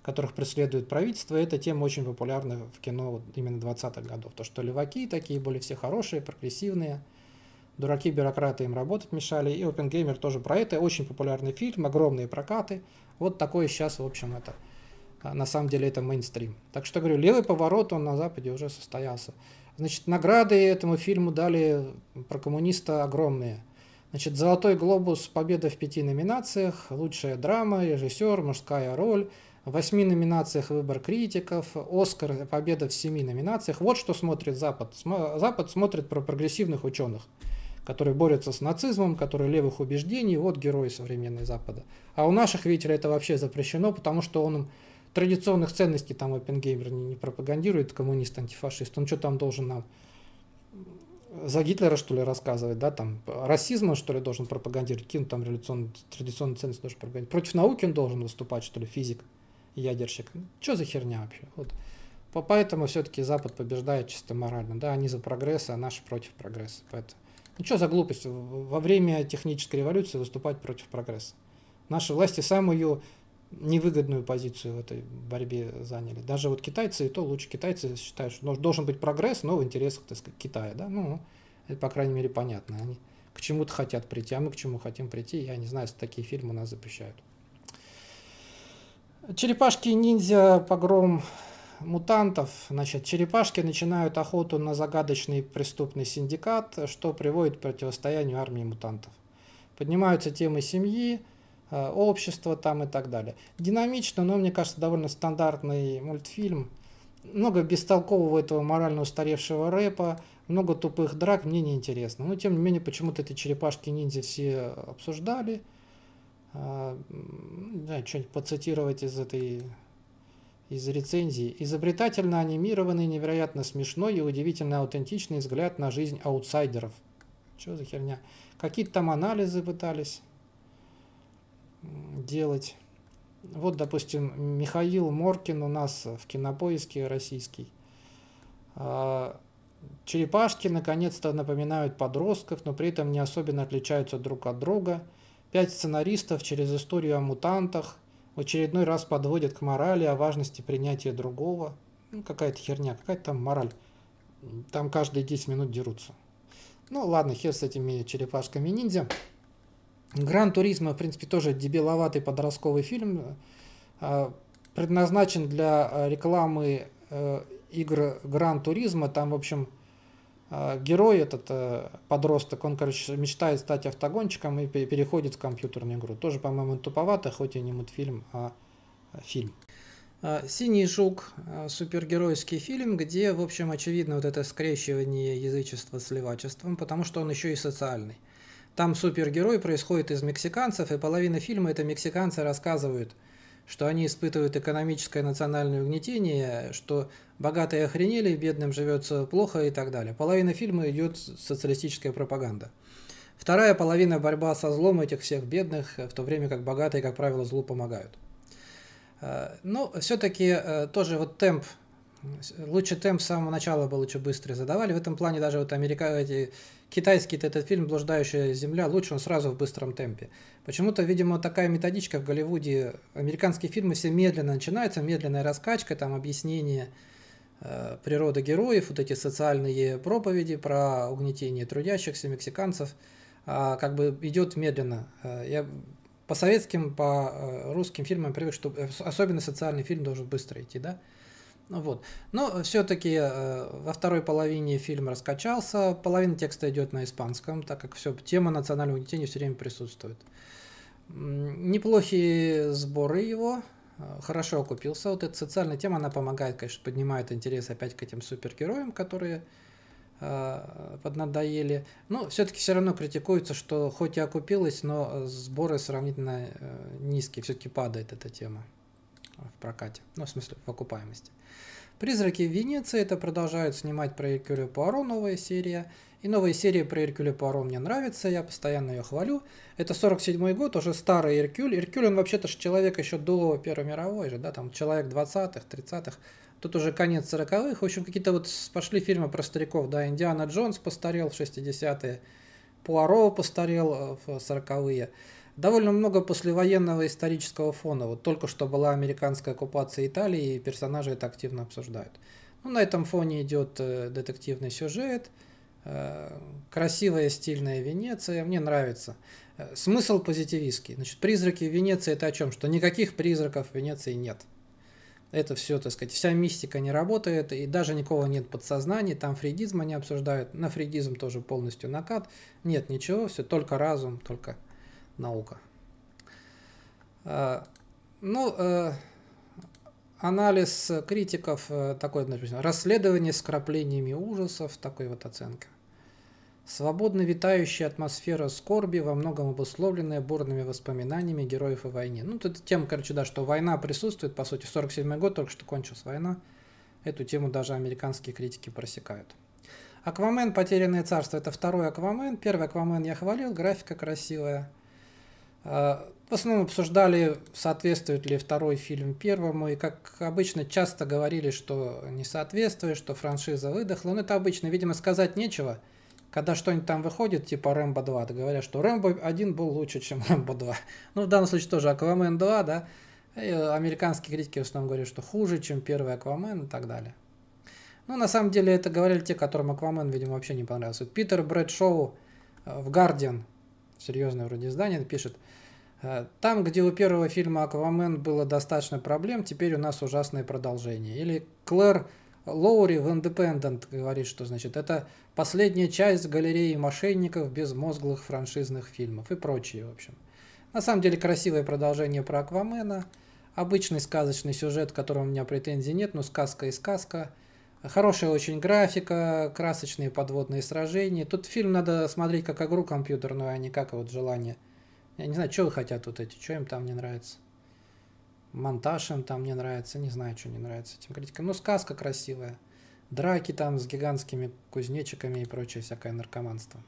которых преследует правительство. Эта тема очень популярна в кино вот именно 20-х годов. То, что леваки такие были все хорошие, прогрессивные, дураки-бюрократы им работать мешали. И Опенгеймер тоже про это. Очень популярный фильм, огромные прокаты. Вот такое сейчас, в общем, это а на самом деле это мейнстрим. Так что, говорю, левый поворот, он на Западе уже состоялся. Значит, награды этому фильму дали про коммуниста огромные. Значит, «Золотой глобус» победа в пяти номинациях, лучшая драма, режиссер, мужская роль, в восьми номинациях выбор критиков, «Оскар» победа в семи номинациях. Вот что смотрит Запад. Запад смотрит про прогрессивных ученых, которые борются с нацизмом, которые левых убеждений, вот герои современной Запада. А у наших, видите ли, это вообще запрещено, потому что он им традиционных ценностей там опенгеймер не, не пропагандирует, коммунист, антифашист, он что там должен нам за Гитлера, что ли, рассказывать, да, там, расизма, что ли, должен пропагандировать, какие там традиционные ценности должен пропагандировать, против науки он должен выступать, что ли, физик, ядерщик, что за херня вообще, вот. Поэтому все-таки Запад побеждает чисто морально, да, они за прогресс, а наши против прогресса, поэтому. Ну что за глупость, во время технической революции выступать против прогресса. Наши власти самую невыгодную позицию в этой борьбе заняли. Даже вот китайцы, и то лучше китайцы считают, что ну, должен быть прогресс, но в интересах, так сказать, Китая, да, ну, это, по крайней мере, понятно. Они к чему-то хотят прийти, а мы к чему хотим прийти, я не знаю, такие фильмы у нас запрещают. Черепашки, ниндзя, погром мутантов. Значит, черепашки начинают охоту на загадочный преступный синдикат, что приводит к противостоянию армии мутантов. Поднимаются темы семьи, Э, общество там и так далее. Динамично, но, мне кажется, довольно стандартный мультфильм. Много бестолкового этого морально устаревшего рэпа, много тупых драк, мне неинтересно. Но, тем не менее, почему-то эти черепашки-ниндзя все обсуждали. Э, а, да, что-нибудь поцитировать из этой из рецензии. Изобретательно анимированный, невероятно смешной и удивительно аутентичный взгляд на жизнь аутсайдеров. Что за херня? Какие-то там анализы пытались делать. Вот, допустим, Михаил Моркин у нас в кинопоиске российский. А, черепашки наконец-то напоминают подростков, но при этом не особенно отличаются друг от друга. Пять сценаристов через историю о мутантах в очередной раз подводят к морали о важности принятия другого. Ну, какая-то херня, какая-то там мораль. Там каждые 10 минут дерутся. Ну ладно, хер с этими черепашками-ниндзя. Гран Туризма, в принципе, тоже дебиловатый подростковый фильм, э, предназначен для э, рекламы э, игр Гран Туризма. Там, в общем, герой этот подросток, он, короче, мечтает стать автогонщиком и переходит в компьютерную игру. Тоже, по-моему, туповато, хоть и не мультфильм, а фильм. «Синий жук» — супергеройский фильм, где, в общем, очевидно вот это скрещивание язычества с левачеством, потому что он еще и социальный. Там супергерой происходит из мексиканцев, и половина фильма это мексиканцы рассказывают, что они испытывают экономическое национальное угнетение, что богатые охренели, бедным живется плохо и так далее. Половина фильма идет социалистическая пропаганда. Вторая половина – борьба со злом этих всех бедных, в то время как богатые, как правило, злу помогают. Э, Но ну, все-таки э, тоже вот темп Лучше темп с самого начала бы лучше быстрее задавали. В этом плане даже вот америка... эти... китайский этот фильм «Блуждающая земля» лучше он сразу в быстром темпе. Почему-то, видимо, такая методичка в Голливуде. Американские фильмы все медленно начинаются, медленная раскачка, там объяснение э, природы героев, вот эти социальные проповеди про угнетение трудящихся, мексиканцев. А, как бы идет медленно. Э, я по советским, по э, русским фильмам привык, что э, особенно социальный фильм должен быстро идти, да? Ну вот. Но все-таки э, во второй половине фильм раскачался, половина текста идет на испанском, так как все, тема национального угнетения все время присутствует. Неплохие сборы его, э, хорошо окупился. Вот эта социальная тема, она помогает, конечно, поднимает интерес опять к этим супергероям, которые э, поднадоели. Но все-таки все равно критикуется, что хоть и окупилось, но сборы сравнительно э, низкие, все-таки падает эта тема в прокате, ну, в смысле, в окупаемости. «Призраки Венеции» это продолжают снимать про Эркюля Пуаро новая серия. И новая серия про Эркюля Пуаро мне нравится, я постоянно ее хвалю. Это 47-й год, уже старый Эркюль. Эркюль, он вообще-то человек еще до Первой мировой же, да, там человек 20-х, 30-х. Тут уже конец 40-х. В общем, какие-то вот пошли фильмы про стариков, да, Индиана Джонс постарел в 60-е, Пуаро постарел э, в 40-е довольно много послевоенного исторического фона. Вот только что была американская оккупация Италии, и персонажи это активно обсуждают. Ну, на этом фоне идет э, детективный сюжет, э, красивая стильная Венеция, мне нравится. Э, смысл позитивистский. Значит, призраки Венеции это о чем? Что никаких призраков в Венеции нет. Это все, так сказать, вся мистика не работает, и даже никого нет подсознания, там фридизм они обсуждают, на фридизм тоже полностью накат, нет ничего, все только разум, только наука. Э, ну, э, анализ критиков, э, такое, например, расследование с краплениями ужасов, такой вот оценка. Свободно витающая атмосфера скорби, во многом обусловленная бурными воспоминаниями героев о войне. Ну, тут тема, короче, да, что война присутствует, по сути, в 47 год только что кончилась война. Эту тему даже американские критики просекают. Аквамен «Потерянное царство» — это второй Аквамен. Первый Аквамен я хвалил, графика красивая. Э, в основном обсуждали, соответствует ли второй фильм первому, и, как обычно, часто говорили, что не соответствует, что франшиза выдохла. Но это обычно, видимо, сказать нечего. Когда что-нибудь там выходит, типа «Рэмбо 2», то говорят, что «Рэмбо 1» был лучше, чем «Рэмбо 2». Ну, в данном случае тоже «Аквамен 2», да? И американские критики в основном говорят, что хуже, чем первый «Аквамен» и так далее. Ну, на самом деле, это говорили те, которым «Аквамен», видимо, вообще не понравился. Питер Брэдшоу э, в «Гардиан» серьезное вроде издание, пишет, «Э, там, где у первого фильма «Аквамен» было достаточно проблем, теперь у нас ужасное продолжение. Или Клэр Лоури в Индепендент говорит, что значит это последняя часть галереи мошенников безмозглых франшизных фильмов и прочее, в общем. На самом деле красивое продолжение про Аквамена, обычный сказочный сюжет, к которому у меня претензий нет, но сказка и сказка – Хорошая очень графика, красочные подводные сражения. Тут фильм надо смотреть как игру компьютерную, а не как вот желание. Я не знаю, что хотят вот эти, что им там не нравится. Монтаж им там не нравится, не знаю, что не нравится этим критикам. но ну, сказка красивая. Драки там с гигантскими кузнечиками и прочее всякое наркоманство.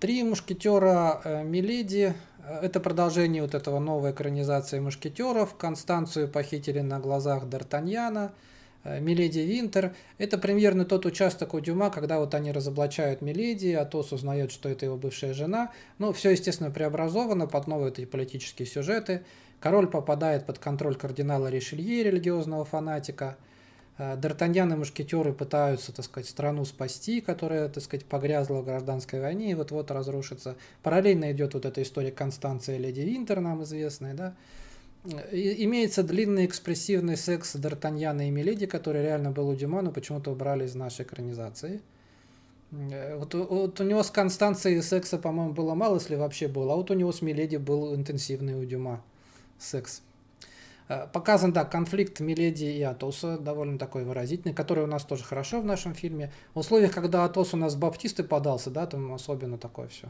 Три мушкетера э, Миледи. Э, это продолжение вот этого новой экранизации мушкетеров. Констанцию похитили на глазах Д'Артаньяна. Э, Миледи Винтер. Это примерно тот участок у Дюма, когда вот они разоблачают Миледи, Атос узнает, что это его бывшая жена. Ну, все, естественно, преобразовано под новые эти политические сюжеты. Король попадает под контроль кардинала Ришелье, религиозного фанатика. Э, Д'Артаньян и мушкетеры пытаются, так сказать, страну спасти, которая, так сказать, погрязла в гражданской войне и вот-вот разрушится. Параллельно идет вот эта история Констанции Леди Винтер, нам известная, да. Имеется длинный экспрессивный секс Д'Артаньяна и Мелиди, который реально был у Дюма, но почему-то убрали из нашей экранизации. Э, вот, вот у него с Констанцией секса, по-моему, было мало, если вообще было. А вот у него с Миледи был интенсивный у Дюма секс. Э, показан, да, конфликт Миледи и Атоса, довольно такой выразительный, который у нас тоже хорошо в нашем фильме. В условиях, когда Атос у нас баптисты подался, да, там особенно такое все.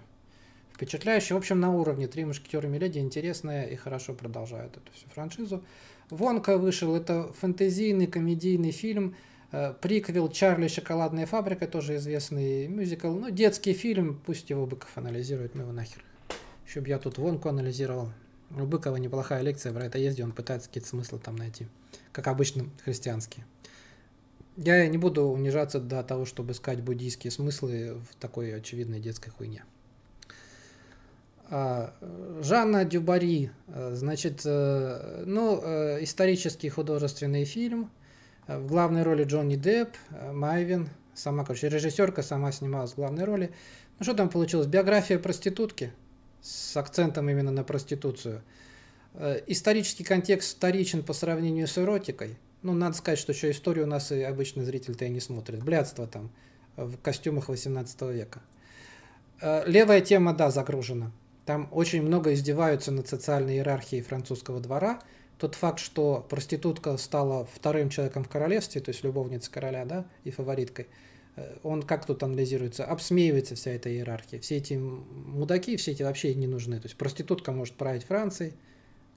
Впечатляющий, в общем, на уровне. Три мушкетера Миледи интересная и хорошо продолжают эту всю франшизу. Вонка вышел, это фэнтезийный комедийный фильм, э, приквел Чарли Шоколадная фабрика, тоже известный мюзикл. Ну, детский фильм, пусть его Быков анализирует, ну его нахер. Еще бы я тут Вонку анализировал. У Быкова неплохая лекция про это езди, он пытается какие-то смыслы там найти, как обычно христианские. Я не буду унижаться до того, чтобы искать буддийские смыслы в такой очевидной детской хуйне. А, Жанна Дюбари, э, значит, э, ну, э, исторический художественный фильм. В главной роли Джонни Депп, Майвин, сама, короче, режиссерка сама снималась в главной роли. Ну, что там получилось? Биография проститутки с акцентом именно на проституцию. Исторический контекст вторичен по сравнению с эротикой. Ну, надо сказать, что еще историю у нас и обычный зритель-то и не смотрит. Блядство там в костюмах 18 века. Левая тема, да, загружена. Там очень много издеваются над социальной иерархией французского двора. Тот факт, что проститутка стала вторым человеком в королевстве, то есть любовницей короля, да, и фавориткой, э, он как тут анализируется, обсмеивается вся эта иерархия. Все эти мудаки, все эти вообще не нужны. То есть проститутка может править Францией,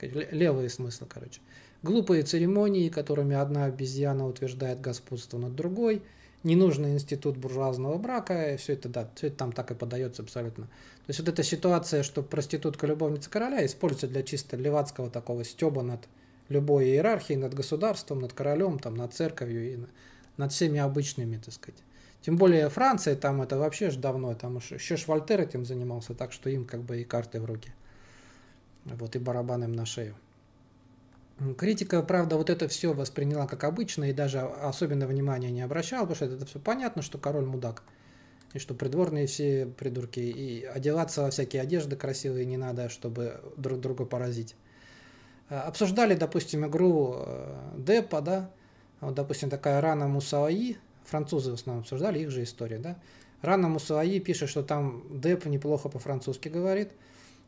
левые смыслы, короче. Глупые церемонии, которыми одна обезьяна утверждает господство над другой – ненужный институт буржуазного брака, и все это, да, все это там так и подается абсолютно. То есть вот эта ситуация, что проститутка-любовница короля используется для чисто левацкого такого стеба над любой иерархией, над государством, над королем, там, над церковью и над всеми обычными, так сказать. Тем более Франция, там это вообще ж давно, там уж еще ж Вольтер этим занимался, так что им как бы и карты в руки. Вот, и барабан им на шею. Критика, правда, вот это все восприняла как обычно и даже особенно внимания не обращала, потому что это все понятно, что король мудак и что придворные все придурки, и одеваться во всякие одежды красивые не надо, чтобы друг друга поразить. Э, обсуждали, допустим, игру э, Депа, да, вот, допустим, такая Рана Мусаи, французы в основном обсуждали, их же история, да. Рана Мусаи пишет, что там Деп неплохо по-французски говорит –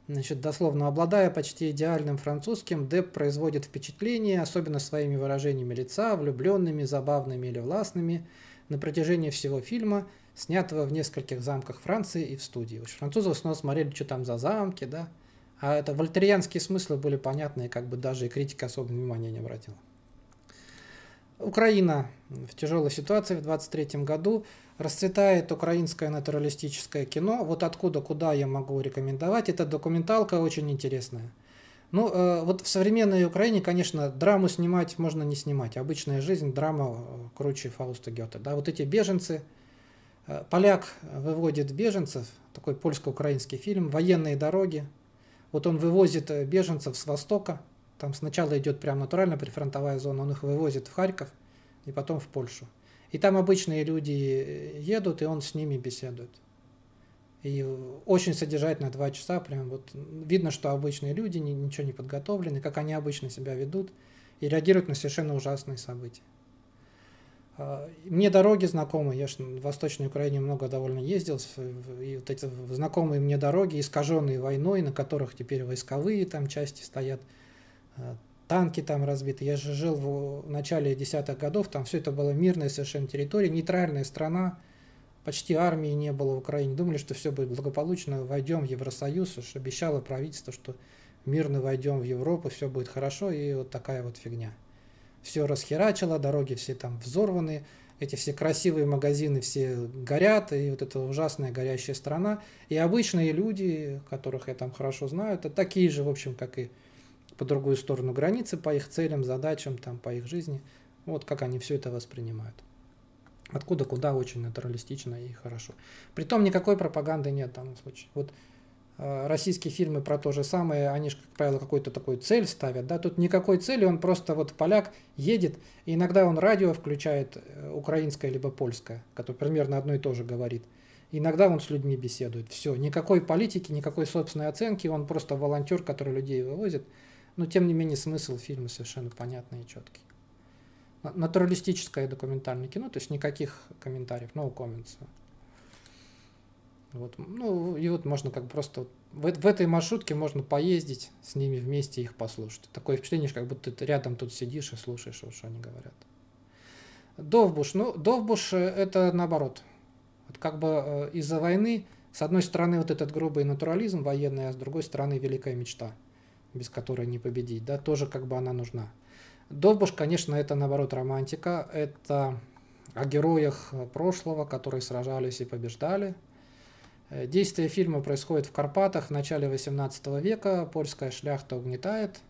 Значит, дословно, обладая почти идеальным французским, Депп производит впечатление, особенно своими выражениями лица, влюбленными, забавными или властными, на протяжении всего фильма, снятого в нескольких замках Франции и в студии. Уж французы в основном смотрели, что там за замки, да. А это вольтерианские смыслы были понятны, и как бы даже и критика особо внимания не обратила. Украина в тяжелой ситуации в 23 году. Расцветает украинское натуралистическое кино. Вот откуда, куда я могу рекомендовать. Это документалка очень интересная. Ну, э, вот в современной Украине, конечно, драму снимать можно не снимать. Обычная жизнь, драма э, круче Фауста Гёте. Да, вот эти беженцы. Э, поляк выводит беженцев, такой польско-украинский фильм, военные дороги. Вот он вывозит э, беженцев с Востока, там сначала идет прям натурально прифронтовая зона, он их вывозит в Харьков и потом в Польшу. И там обычные люди э, едут, и он с ними беседует. И очень содержательно два часа, прям вот видно, что обычные люди ничего не подготовлены, как они обычно себя ведут и реагируют на совершенно ужасные события. А, мне дороги знакомы, я же в Восточной Украине много довольно ездил, и вот эти знакомые мне дороги, искаженные войной, на которых теперь войсковые там части стоят – Э, танки там разбиты. Я же жил в начале десятых годов, там все это было мирная совершенно территория, нейтральная страна, почти армии не было в Украине. Думали, что все будет благополучно, войдем в Евросоюз, уж обещало правительство, что мирно войдем в Европу, все будет хорошо, и вот такая вот фигня. Все расхерачило, дороги все там взорваны, эти все красивые магазины все горят, и вот эта ужасная горящая страна. И обычные люди, которых я там хорошо знаю, это такие же, в общем, как и по другую сторону границы, по их целям, задачам, там, по их жизни. Вот как они все это воспринимают. Откуда куда очень натуралистично и хорошо. Притом никакой пропаганды нет в данном случае. Вот э, российские фильмы про то же самое, они же, как правило, какую-то такую цель ставят, да, тут никакой цели, он просто вот поляк едет, и иногда он радио включает э, украинское либо польское, которое примерно одно и то же говорит. Иногда он с людьми беседует. Все, никакой политики, никакой собственной оценки, он просто волонтер, который людей вывозит. Но, тем не менее, смысл фильма совершенно понятный и четкий. Натуралистическое документальное кино, то есть никаких комментариев, no comments. Вот. Ну, и вот можно как бы просто... В, в этой маршрутке можно поездить с ними вместе их послушать. Такое впечатление, как будто ты рядом тут сидишь и слушаешь, что они говорят. Довбуш. Ну, Довбуш э, — это наоборот. Вот как бы э, из-за войны, с одной стороны, вот этот грубый натурализм военный, а с другой стороны, великая мечта — без которой не победить, да, тоже как бы она нужна. Довбуш, конечно, это наоборот романтика, это о героях прошлого, которые сражались и побеждали. Э, действие фильма происходит в Карпатах в начале 18 века, польская шляхта угнетает.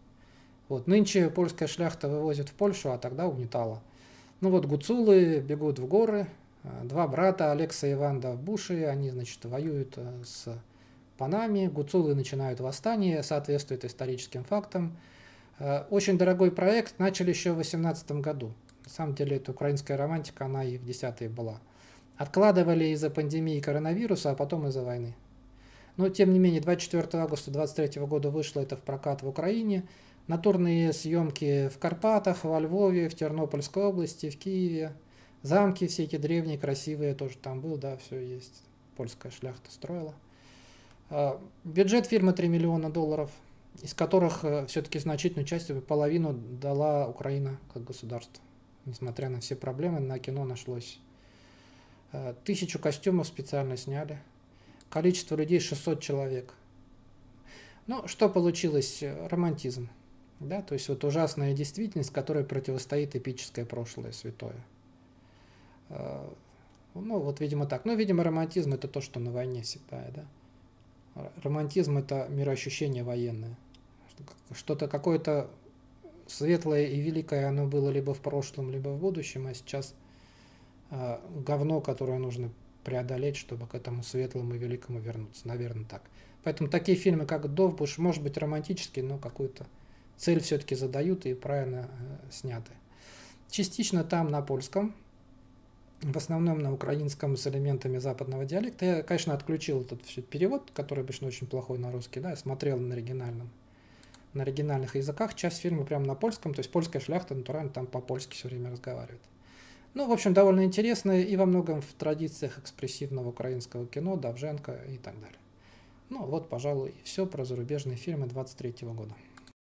Вот, нынче польская шляхта вывозит в Польшу, а тогда угнетала. Ну вот гуцулы бегут в горы, э, два брата, Алекса и Ванда в Буши, они, значит, воюют э, с Панаме, гуцулы начинают восстание, соответствует историческим фактам. Э, очень дорогой проект начали еще в 18 году. На самом деле, это украинская романтика, она и в десятые была. Откладывали из-за пандемии коронавируса, а потом из-за войны. Но, тем не менее, 24 августа 23 года вышло это в прокат в Украине. Натурные съемки в Карпатах, во Львове, в Тернопольской области, в Киеве. Замки все эти древние, красивые, тоже там был, да, все есть. Польская шляхта строила. А, бюджет фирмы 3 миллиона долларов, из которых э, все-таки значительную часть, э, половину дала Украина как государство. Несмотря на все проблемы, на кино нашлось. Э, тысячу костюмов специально сняли. Количество людей 600 человек. Ну, что получилось? Романтизм. Да, то есть вот ужасная действительность, которой противостоит эпическое прошлое святое. Ну, вот, видимо, так. Ну, видимо, романтизм это то, что на войне всегда, да. Романтизм это мироощущение военное. Что-то какое-то светлое и великое, оно было либо в прошлом, либо в будущем, а сейчас э, говно, которое нужно преодолеть, чтобы к этому светлому и великому вернуться. Наверное, так. Поэтому такие фильмы, как «Довбуш», может быть, романтические, но какую-то цель все-таки задают и правильно э, сняты. Частично там на польском, в основном на украинском с элементами западного диалекта. Я, конечно, отключил этот перевод, который обычно очень плохой на русский, да, я смотрел на оригинальном на оригинальных языках, часть фильма прям на польском, то есть польская шляхта натурально там по-польски все время разговаривает. Ну, в общем, довольно интересно и во многом в традициях экспрессивного украинского кино, Давженко и так далее. Ну, вот, пожалуй, все про зарубежные фильмы 23 года.